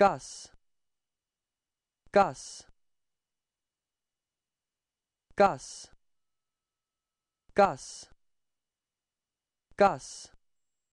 Gus. Gus. Gus. Gus. Gus.